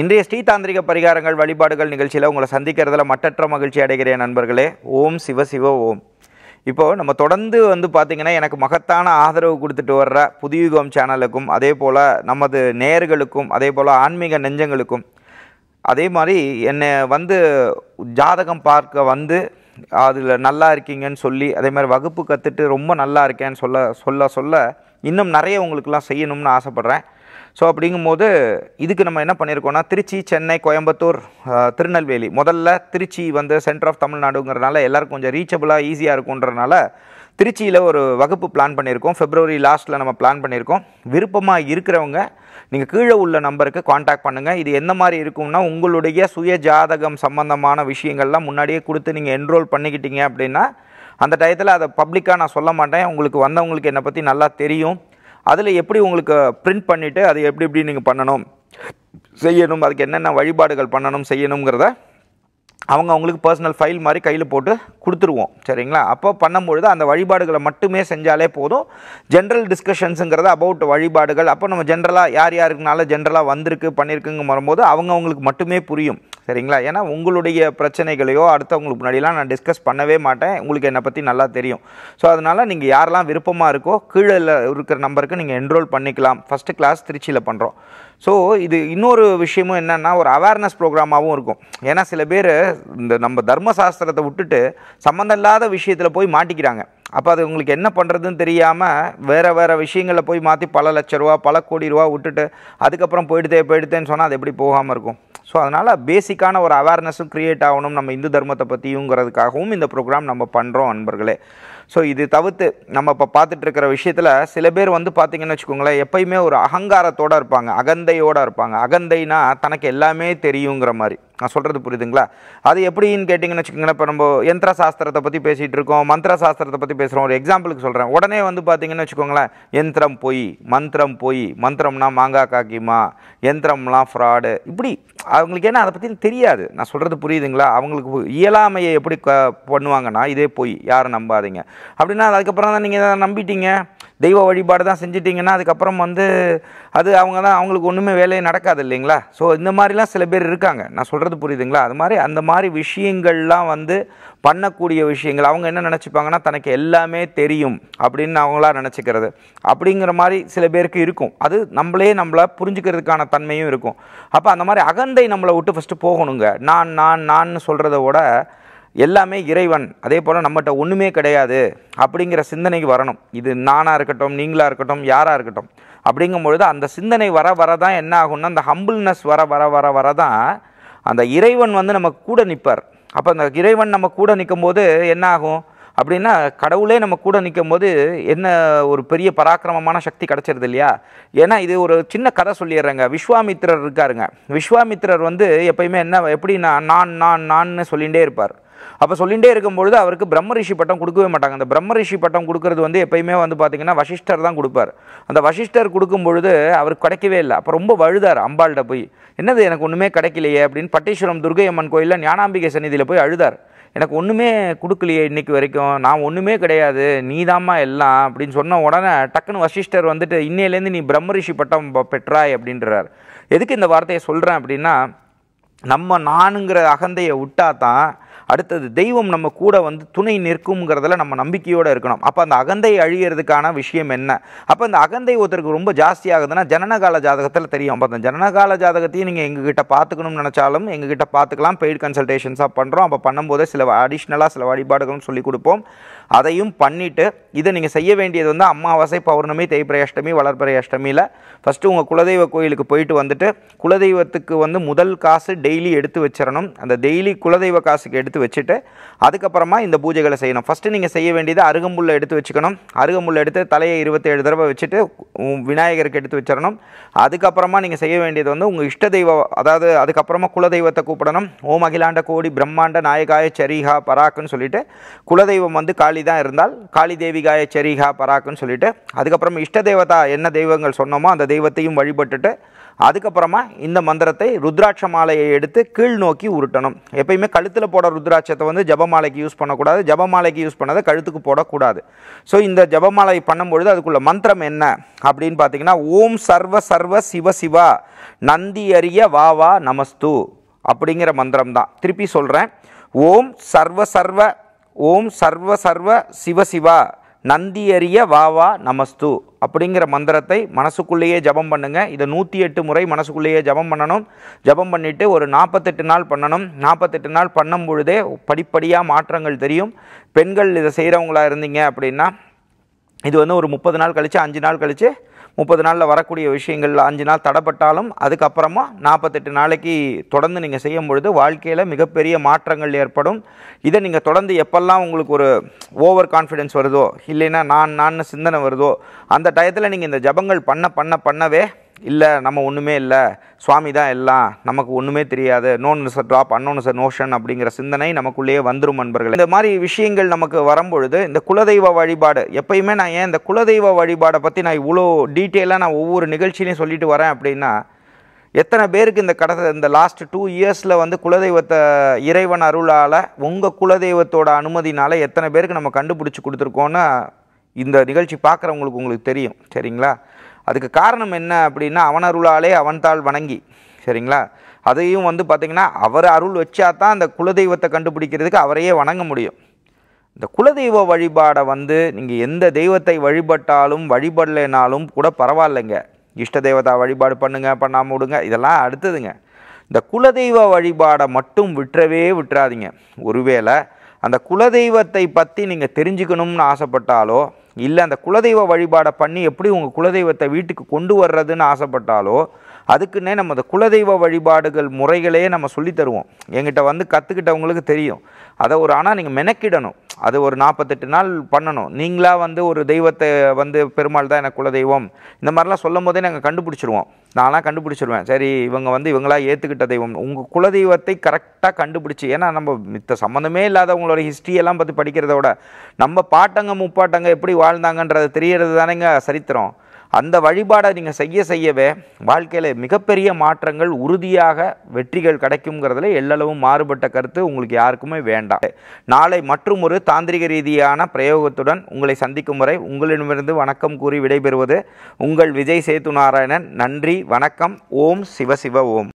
இன்றைய ஸ்ரீதாந்திரிக பரிகாரங்கள் வழிபாடுகள் நிகழ்ச்சியில் உங்களை சந்திக்கிறதுல மட்டற்ற மகிழ்ச்சி அடைகிறேன் நண்பர்களே ஓம் சிவ சிவ ஓம் இப்போது நம்ம தொடர்ந்து வந்து பார்த்திங்கன்னா எனக்கு மகத்தான ஆதரவு கொடுத்துட்டு வர்ற புதியுகம் சேனலுக்கும் அதே போல் நமது நேர்களுக்கும் அதே போல் ஆன்மீக நெஞ்சங்களுக்கும் அதே மாதிரி என்னை வந்து ஜாதகம் பார்க்க வந்து அதில் நல்லா இருக்கீங்கன்னு சொல்லி அதே மாதிரி வகுப்பு கற்றுட்டு ரொம்ப நல்லா இருக்கேன்னு சொல்ல சொல்ல சொல்ல இன்னும் நிறைய உங்களுக்கெல்லாம் செய்யணும்னு ஆசைப்பட்றேன் ஸோ அப்படிங்கும்போது இதுக்கு நம்ம என்ன பண்ணியிருக்கோம்னா திருச்சி சென்னை கோயம்புத்தூர் திருநெல்வேலி முதல்ல திருச்சி வந்து சென்டர் ஆஃப் தமிழ்நாடுங்கிறனால எல்லாருக்கும் கொஞ்சம் ரீச்சபிளாக ஈஸியாக இருக்குன்றனால திருச்சியில் ஒரு வகுப்பு பிளான் பண்ணியிருக்கோம் ஃபெப்ரவரி லாஸ்ட்டில் நம்ம பிளான் பண்ணியிருக்கோம் விருப்பமாக இருக்கிறவங்க நீங்கள் கீழே உள்ள நம்பருக்கு காண்டாக்ட் பண்ணுங்கள் இது எந்த மாதிரி இருக்கும்னா உங்களுடைய சுய ஜாதகம் சம்மந்தமான விஷயங்கள்லாம் முன்னாடியே கொடுத்து நீங்கள் என்ரோல் பண்ணிக்கிட்டீங்க அப்படின்னா அந்த டயத்தில் அதை பப்ளிக்காக நான் சொல்ல மாட்டேன் உங்களுக்கு வந்தவங்களுக்கு என்னை பற்றி நல்லா தெரியும் அதில் எப்படி உங்களுக்கு பிரிண்ட் பண்ணிவிட்டு அதை எப்படி எப்படி நீங்கள் பண்ணணும் செய்யணும் அதுக்கு என்னென்ன வழிபாடுகள் பண்ணணும் செய்யணுங்கிறத அவங்க அவங்களுக்கு பர்சனல் ஃபைல் மாதிரி கையில் போட்டு கொடுத்துருவோம் சரிங்களா அப்போ பண்ணும்பொழுது அந்த வழிபாடுகளை மட்டுமே செஞ்சாலே போதும் ஜென்ரல் டிஸ்கஷன்ஸுங்கிறது அபவுட் வழிபாடுகள் அப்போ நம்ம ஜென்ரலாக யார் யாருக்குனால ஜென்ரலாக வந்திருக்கு பண்ணியிருக்குங்க வரும்போது அவங்க அவங்களுக்கு மட்டுமே புரியும் சரிங்களா ஏன்னா உங்களுடைய பிரச்சனைகளையோ அடுத்தவங்களுக்கு முன்னாடிலாம் நான் டிஸ்கஸ் பண்ணவே மாட்டேன் உங்களுக்கு என்னை பற்றி நல்லா தெரியும் ஸோ அதனால் நீங்கள் யாரெல்லாம் விருப்பமாக இருக்கோ கீழே இருக்கிற நம்பருக்கு நீங்கள் என்ரோல் பண்ணிக்கலாம் ஃபஸ்ட்டு கிளாஸ் திருச்சியில் பண்ணுறோம் ஸோ இது இன்னொரு விஷயமும் என்னென்னா ஒரு அவேர்னஸ் ப்ரோக்ராமாகவும் இருக்கும் ஏன்னா சில பேர் இந்த நம்ம தர்மசாஸ்திரத்தை விட்டுட்டு சம்மந்தம் இல்லாத விஷயத்தில் போய் மாட்டிக்கிறாங்க அப்போ அது உங்களுக்கு என்ன பண்ணுறதுன்னு தெரியாமல் வேறு வேறு விஷயங்களில் போய் மாற்றி பல லட்ச ரூபா பல கோடி ரூபா விட்டுட்டு அதுக்கப்புறம் போயிடுதே போயிடுதேன்னு சொன்னால் அது எப்படி போகாமல் இருக்கும் ஸோ அதனால் பேசிக்கான ஒரு அவேர்னஸும் க்ரியேட் ஆகணும் நம்ம இந்து தர்மத்தை பற்றியுங்கிறதுக்காகவும் இந்த ப்ரோக்ராம் நம்ம பண்ணுறோம் அன்பர்களே ஸோ இது தவிர்த்து நம்ம இப்போ பார்த்துட்ருக்கிற விஷயத்தில் சில பேர் வந்து பார்த்திங்கன்னு வச்சுக்கோங்களேன் எப்பயுமே ஒரு அகங்காரத்தோடு இருப்பாங்க அகந்தையோடு இருப்பாங்க அகந்தைனா தனக்கு எல்லாமே தெரியுங்கிற மாதிரி நான் சொல்கிறது புரியுதுங்களா அது எப்படின்னு கேட்டிங்கன்னு வச்சுக்கோங்களேன் இப்போ நம்ம யந்திர சாஸ்திரத்தை பற்றி பேசிகிட்டு இருக்கோம் மந்திர சாஸ்திரத்தை பற்றி பேசுகிறோம் ஒரு எக்ஸாம்பிளுக்கு சொல்கிறேன் உடனே வந்து பார்த்தீங்கன்னு வச்சுக்கோங்களேன் யந்திரம் பொய் மந்திரம் பொய் மந்திரம்னா மாங்காய் காக்கிமா யந்திரம்லாம் ஃப்ராடு இப்படி அவங்களுக்கு ஏன்னா அதை பற்றி தெரியாது நான் சொல்கிறது புரியுதுங்களா அவங்களுக்கு இயலாமையை எப்படி க பண்ணுவாங்கன்னா இதே பொய் யாரும் நம்பாதீங்க அப்படின்னா அதுக்கப்புறம் தான் நீங்கள் தான் நம்பிட்டீங்க தெய்வ வழிபாடு தான் செஞ்சிட்டிங்கன்னா அதுக்கப்புறம் வந்து அது அவங்க தான் அவங்களுக்கு ஒன்றுமே வேலையே நடக்காது இல்லைங்களா ஸோ இந்த மாதிரிலாம் சில பேர் இருக்காங்க நான் சொல்கிறது புரியுதுங்களா அது மாதிரி அந்த மாதிரி விஷயங்கள்லாம் வந்து பண்ணக்கூடிய விஷயங்கள் அவங்க என்ன நினச்சிப்பாங்கன்னா தனக்கு எல்லாமே தெரியும் அப்படின்னு அவங்களாம் நினச்சிக்கிறது அப்படிங்கிற மாதிரி சில பேருக்கு இருக்கும் அது நம்மளே நம்மளை புரிஞ்சுக்கிறதுக்கான தன்மையும் இருக்கும் அப்போ அந்த மாதிரி அகந்தை நம்மளை விட்டு ஃபஸ்ட்டு போகணுங்க நான் நான் நான் சொல்கிறத விட எல்லாமே இறைவன் அதே போல் நம்மகிட்ட ஒன்றுமே கிடையாது அப்படிங்கிற சிந்தனைக்கு வரணும் இது நானாக இருக்கட்டும் நீங்களாக இருக்கட்டும் யாராக இருக்கட்டும் அப்படிங்கும் பொழுது அந்த சிந்தனை வர வர தான் என்ன ஆகும்னா அந்த ஹம்பிள்னஸ் வர வர வர வர தான் அந்த இறைவன் வந்து நம்ம கூட நிற்பார் அப்போ அந்த இறைவன் நம்ம கூட நிற்கும் போது என்ன ஆகும் அப்படின்னா கடவுளே நம்ம கூட நிற்கும் போது என்ன ஒரு பெரிய பராக்கிரமமான சக்தி கிடச்சிருது இல்லையா ஏன்னா இது ஒரு சின்ன கதை சொல்லிடுறேங்க விஸ்வாமித்திரர் இருக்காருங்க விஸ்வாமித்திரர் வந்து எப்பயுமே என்ன எப்படின்னா நான் நான் நான்னு சொல்லிகிட்டே இருப்பார் அப்போ சொல்லிகிட்டே இருக்கும்பொழுது அவருக்கு பிரம்ம ரிஷி பட்டம் கொடுக்கவே மாட்டாங்க அந்த பிரம்ம ரிஷி பட்டம் கொடுக்கறது வந்து எப்பயுமே வந்து பார்த்திங்கன்னா வசிஷ்டர் தான் கொடுப்பார் அந்த வசிஷ்டர் கொடுக்கும்பொழுது அவருக்கு கிடைக்கவே இல்லை அப்போ ரொம்ப வழுதார் அம்பாள்கிட்ட போய் என்னது எனக்கு ஒன்றுமே கிடைக்கலையே அப்படின்னு பட்டீஸ்வரம் துர்கையம்மன் அம்மன் கோயிலில் ஞானாம்பிகை சந்நிதியில் போய் அழுதார் எனக்கு ஒன்றுமே கொடுக்கலையே இன்றைக்கி வரைக்கும் நான் ஒன்றுமே கிடையாது நீ தாம்மா எல்லாம் அப்படின்னு சொன்ன உடனே டக்குன்னு வசிஷ்டர் வந்துட்டு இன்னையிலேருந்து நீ பிரம்ம ரிஷி பட்டம் பெற்றாய் அப்படின்றார் எதுக்கு இந்த வார்த்தையை சொல்கிறேன் அப்படின்னா நம்ம நானுங்கிற அகந்தையை விட்டா தான் அடுத்தது தெய்வம் நம்ம கூட வந்து துணை நிற்கும்ங்கிறதுல நம்ம நம்பிக்கையோடு இருக்கணும் அப்போ அந்த அகந்தை அழியிறதுக்கான விஷயம் என்ன அப்போ அந்த அகந்தை ஒருத்தருக்கு ரொம்ப ஜாஸ்தியாகுதுன்னா ஜனனகால ஜாதகத்தில் தெரியும் அப்போ அந்த ஜனனகால ஜாதகத்தையும் நீங்கள் எங்ககிட்ட பார்த்துக்கணும்னு நினச்சாலும் எங்ககிட்ட பார்த்துக்கலாம் பெய்டு கன்சல்டேஷன்ஸாக பண்ணுறோம் அப்போ பண்ணும்போதே சில அடிஷ்னலாக சில வழிபாடுகளும் சொல்லி கொடுப்போம் அதையும் பண்ணிவிட்டு இதை நீங்கள் செய்ய வேண்டியது வந்து அம்மாவாசை பௌர்ணமி தேய்பிரை அஷ்டமி வளர்பிறை அஷ்டமியில் ஃபஸ்ட்டு உங்கள் குலதெய்வ கோயிலுக்கு போயிட்டு வந்துட்டு குலதெய்வத்துக்கு வந்து முதல் காசு டெய்லி எடுத்து வச்சிடணும் அந்த டெய்லி குலதெய்வ காசுக்கு எடுத்து வச்சுட்டு அதுக்கப்புறமா இந்த பூஜைகளை செய்யணும் ஃபஸ்ட்டு நீங்கள் செய்ய வேண்டியது அருகம்புல்லை எடுத்து வச்சுக்கணும் அருகம்புல்லை எடுத்து தலையை இருபத்தேழு தடவை வச்சுட்டு விநாயகருக்கு எடுத்து வச்சிடணும் அதுக்கப்புறமா நீங்கள் செய்ய வேண்டியது வந்து உங்கள் இஷ்ட தெய்வம் அதாவது அதுக்கப்புறமா குலதெய்வத்தை கூப்பிடணும் ஓம் அகிலாண்ட கோடி பிரம்மாண்ட நாயகாய சரிஹா பராக்குன்னு சொல்லிட்டு குலதெய்வம் வந்து காளி தான் இருந்தால் காளி தேவிகாய சரிஹா பராக்குன்னு சொல்லிட்டு அதுக்கப்புறம் இஷ்ட தெய்வத்தா என்ன தெய்வங்கள் சொன்னோமோ அந்த தெய்வத்தையும் வழிபட்டுட்டு அதுக்கப்புறமா இந்த மந்திரத்தை ருத்ராட்ச மாலையை எடுத்து கீழ் நோக்கி உருட்டணும் எப்பயுமே கழுத்தில் போட ருத்ராட்சத்தை வந்து ஜபமாலைக்கு யூஸ் பண்ணக்கூடாது ஜபமாலைக்கு யூஸ் பண்ணதை கழுத்துக்கு போடக்கூடாது ஸோ இந்த ஜபமாலை பண்ணும்பொழுது அதுக்குள்ள மந்திரம் என்ன அப்படின்னு பார்த்தீங்கன்னா ஓம் சர்வ சர்வ சிவ சிவா நந்தி அரிய வா வா நமஸ்து அப்படிங்கிற மந்திரம் தான் திருப்பி சொல்கிறேன் ஓம் சர்வ சர்வ ஓம் சர்வ சர்வ சிவ சிவா நந்தியறிய வா வா நமஸ்து அப்படிங்கிற மந்திரத்தை மனசுக்குள்ளேயே ஜபம் பண்ணுங்கள் இதை நூற்றி எட்டு முறை மனசுக்குள்ளேயே ஜபம் பண்ணணும் ஜபம் பண்ணிவிட்டு ஒரு நாற்பத்தெட்டு நாள் பண்ணணும் நாற்பத்தெட்டு நாள் பண்ணும் பொழுதே படிப்படியாக மாற்றங்கள் தெரியும் பெண்கள் இதை செய்கிறவங்களா இருந்தீங்க அப்படின்னா இது வந்து ஒரு முப்பது நாள் கழித்து அஞ்சு நாள் கழித்து முப்பது நாளில் வரக்கூடிய விஷயங்கள் அஞ்சு நாள் தடைப்பட்டாலும் அதுக்கப்புறமா நாற்பத்தெட்டு நாளைக்கு தொடர்ந்து நீங்கள் செய்யும் பொழுது வாழ்க்கையில் மிகப்பெரிய மாற்றங்கள் ஏற்படும் இதை நீங்கள் தொடர்ந்து எப்பெல்லாம் உங்களுக்கு ஒரு ஓவர் கான்ஃபிடென்ஸ் வருதோ இல்லைன்னா நான் நான் சிந்தனை வருதோ அந்த டயத்தில் நீங்கள் இந்த ஜபங்கள் பண்ண பண்ண பண்ணவே இல்லை நம்ம ஒன்றுமே இல்லை சுவாமி தான் எல்லாம் நமக்கு ஒன்றுமே தெரியாது known is a drop unknown is a notion அப்படிங்கிற சிந்தனை நமக்குள்ளேயே வந்துடும் நண்பர்கள் இந்த மாதிரி விஷயங்கள் நமக்கு வரும்பொழுது இந்த குலதெய்வ வழிபாடு எப்பயுமே நான் ஏன் இந்த குலதெய்வ வழிபாடை பற்றி நான் இவ்வளோ டீட்டெயிலாக நான் ஒவ்வொரு நிகழ்ச்சியிலையும் சொல்லிட்டு வரேன் அப்படின்னா எத்தனை பேருக்கு இந்த கடத்த இந்த லாஸ்ட் டூ இயர்ஸில் வந்து குலதெய்வத்தை இறைவன் அருளால் உங்கள் குலதெய்வத்தோட அனுமதினால் எத்தனை பேருக்கு நம்ம கண்டுபிடிச்சி கொடுத்துருக்கோன்னு இந்த நிகழ்ச்சி பார்க்குறவங்களுக்கு உங்களுக்கு தெரியும் சரிங்களா அதுக்கு காரணம் என்ன அப்படின்னா அவன் அருளாலே அவன்தாள் வணங்கி சரிங்களா அதையும் வந்து பார்த்திங்கன்னா அவர் அருள் வச்சா தான் அந்த குலதெய்வத்தை கண்டுபிடிக்கிறதுக்கு அவரையே வணங்க முடியும் இந்த குலதெய்வ வழிபாடை வந்து நீங்கள் எந்த தெய்வத்தை வழிபட்டாலும் வழிபடலைனாலும் கூட பரவாயில்லைங்க இஷ்ட தெய்வத்தை வழிபாடு பண்ணுங்க பண்ணாமல் விடுங்க இதெல்லாம் அடுத்ததுங்க இந்த குலதெய்வ வழிபாடை மட்டும் விட்டுறவே விட்டுறாதீங்க ஒருவேளை அந்த குலதெய்வத்தை பற்றி நீங்கள் தெரிஞ்சுக்கணும்னு ஆசைப்பட்டாலோ இல்லை அந்த குலதெய்வ வழிபாடை பண்ணி எப்படி உங்கள் குலதெய்வத்தை வீட்டுக்கு கொண்டு வர்றதுன்னு ஆசைப்பட்டாலோ அதுக்குன்னே நம்ம அந்த குலதெய்வ வழிபாடுகள் முறைகளையே நம்ம சொல்லித்தருவோம் எங்கிட்ட வந்து கற்றுக்கிட்டவங்களுக்கு தெரியும் அதை ஒரு ஆனால் நீங்கள் மெனக்கிடணும் அது ஒரு நாற்பத்தெட்டு நாள் பண்ணணும் நீங்களாக வந்து ஒரு தெய்வத்தை வந்து பெருமாள் தான் எனக்கு குல தெய்வம் இந்த மாதிரிலாம் சொல்லும் போதே நாங்கள் கண்டுபிடிச்சிருவோம் நானாக கண்டுபிடிச்சிருவேன் சரி இவங்க வந்து இவங்களா ஏற்றுக்கிட்ட தெய்வம் உங்கள் குலதெய்வத்தை கரெக்டாக கண்டுபிடிச்சி ஏன்னா நம்ம மித்த சம்மந்தமே இல்லாத உங்களோட ஹிஸ்ட்ரியெல்லாம் பற்றி படிக்கிறத விட நம்ம பாட்டங்க முப்பாட்டங்க எப்படி வாழ்ந்தாங்கன்றது தெரியறது தானேங்க சரித்திரம் அந்த வழிபாடை நீங்கள் செய்ய செய்யவே வாழ்க்கையில் மிகப்பெரிய மாற்றங்கள் உறுதியாக வெற்றிகள் கிடைக்குங்கிறதுல எல்லளவும் மாறுபட்ட கருத்து உங்களுக்கு யாருக்குமே வேண்டாம் நாளை மற்றும் ஒரு தாந்திரிக ரீதியான பிரயோகத்துடன் உங்களை சந்திக்கும் முறை உங்களிடமிருந்து வணக்கம் கூறி விடைபெறுவது உங்கள் விஜய் சேத்து நாராயணன் நன்றி வணக்கம் ஓம் சிவ சிவ ஓம்